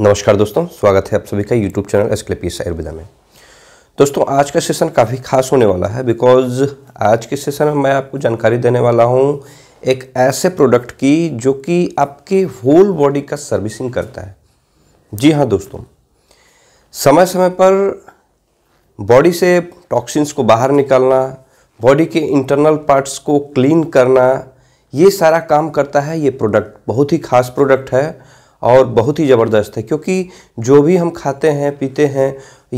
नमस्कार दोस्तों स्वागत है आप सभी का यूट्यूब चैनल एस्क्लेपियस आयुर्वेदा में दोस्तों आज का सेशन काफ़ी खास होने वाला है बिकॉज आज के सेशन में मैं आपको जानकारी देने वाला हूँ एक ऐसे प्रोडक्ट की जो कि आपके होल बॉडी का सर्विसिंग करता है जी हाँ दोस्तों समय समय पर बॉडी से टॉक्सिन्स को बाहर निकालना बॉडी के इंटरनल पार्ट्स को क्लीन करना ये सारा काम करता है ये प्रोडक्ट बहुत ही खास प्रोडक्ट है और बहुत ही ज़बरदस्त है क्योंकि जो भी हम खाते हैं पीते हैं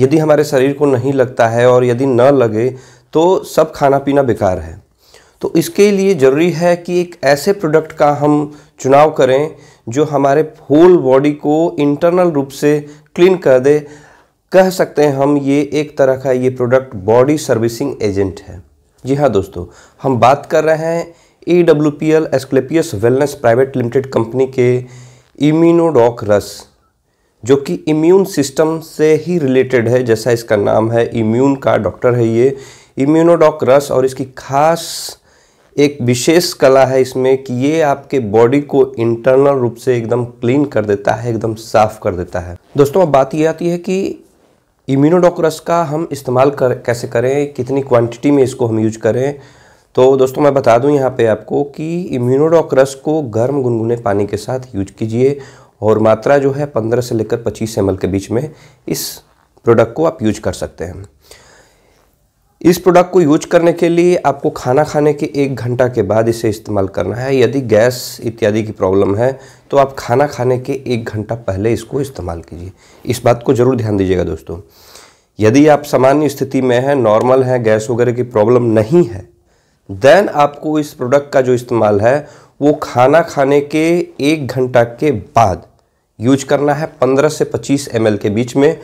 यदि हमारे शरीर को नहीं लगता है और यदि न लगे तो सब खाना पीना बेकार है तो इसके लिए ज़रूरी है कि एक ऐसे प्रोडक्ट का हम चुनाव करें जो हमारे होल बॉडी को इंटरनल रूप से क्लीन कर दे कह सकते हैं हम ये एक तरह का ये प्रोडक्ट बॉडी सर्विसिंग एजेंट है जी हाँ दोस्तों हम बात कर रहे हैं E W P L Asclepius wellness private limited company के इम्यूनोडॉक रस जो कि इम्यून सिस्टम से ही रिलेटेड है जैसा इसका नाम है इम्यून का डॉक्टर है ये इम्यूनोडॉक रस और इसकी खास एक विशेष कला है इसमें कि ये आपके बॉडी को इंटरनल रूप से एकदम क्लीन कर देता है एकदम साफ कर देता है दोस्तों अब बात ये आती है कि इम्यूनोडॉक रस का हम इस्तेमाल कर कैसे करें कितनी क्वांटिटी में इसको हम यूज करें तो दोस्तों मैं बता दूं यहाँ पे आपको कि इम्यूनोडॉक रस को गर्म गुनगुने पानी के साथ यूज कीजिए और मात्रा जो है 15 से लेकर 25 एम के बीच में इस प्रोडक्ट को आप यूज कर सकते हैं इस प्रोडक्ट को यूज करने के लिए आपको खाना खाने के एक घंटा के बाद इसे इस्तेमाल करना है यदि गैस इत्यादि की प्रॉब्लम है तो आप खाना खाने के एक घंटा पहले इसको इस्तेमाल कीजिए इस बात को ज़रूर ध्यान दीजिएगा दोस्तों यदि आप सामान्य स्थिति में हैं नॉर्मल हैं गैस वगैरह की प्रॉब्लम नहीं है देन आपको इस प्रोडक्ट का जो इस्तेमाल है वो खाना खाने के एक घंटा के बाद यूज करना है 15 से 25 एम के बीच में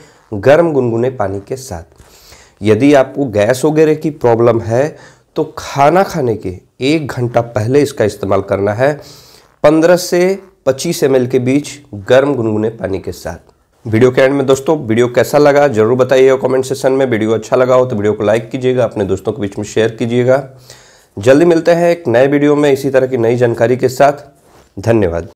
गर्म गुनगुने पानी के साथ यदि आपको गैस वगैरह की प्रॉब्लम है तो खाना खाने के एक घंटा पहले इसका इस्तेमाल करना है 15 से 25 एम के बीच गर्म गुनगुने पानी के साथ वीडियो के एंड में दोस्तों वीडियो कैसा लगा जरूर बताइएगा कमेंट सेशन में वीडियो अच्छा लगा हो तो वीडियो को लाइक कीजिएगा अपने दोस्तों के बीच में शेयर कीजिएगा जल्दी मिलते हैं एक नए वीडियो में इसी तरह की नई जानकारी के साथ धन्यवाद